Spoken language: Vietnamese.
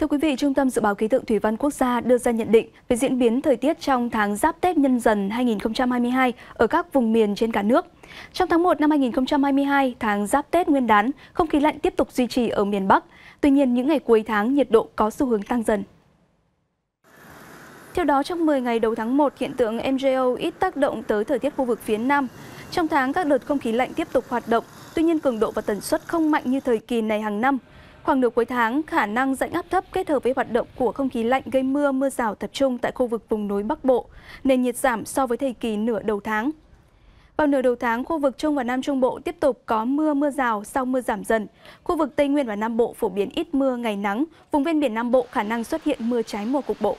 Thưa quý vị, Trung tâm Dự báo Khí tượng Thủy văn Quốc gia đưa ra nhận định về diễn biến thời tiết trong tháng Giáp Tết Nhân Dần 2022 ở các vùng miền trên cả nước. Trong tháng 1 năm 2022, tháng Giáp Tết Nguyên đán, không khí lạnh tiếp tục duy trì ở miền Bắc. Tuy nhiên, những ngày cuối tháng, nhiệt độ có xu hướng tăng dần. Theo đó, trong 10 ngày đầu tháng 1, hiện tượng MJO ít tác động tới thời tiết khu vực phía Nam. Trong tháng, các đợt không khí lạnh tiếp tục hoạt động, tuy nhiên cường độ và tần suất không mạnh như thời kỳ này hàng năm – Khoảng nửa cuối tháng, khả năng rãnh áp thấp kết hợp với hoạt động của không khí lạnh gây mưa mưa rào tập trung tại khu vực vùng núi Bắc Bộ, nền nhiệt giảm so với thời kỳ nửa đầu tháng. Vào nửa đầu tháng, khu vực Trung và Nam Trung Bộ tiếp tục có mưa mưa rào sau mưa giảm dần. Khu vực Tây Nguyên và Nam Bộ phổ biến ít mưa, ngày nắng. Vùng ven biển Nam Bộ khả năng xuất hiện mưa trái mùa cục bộ.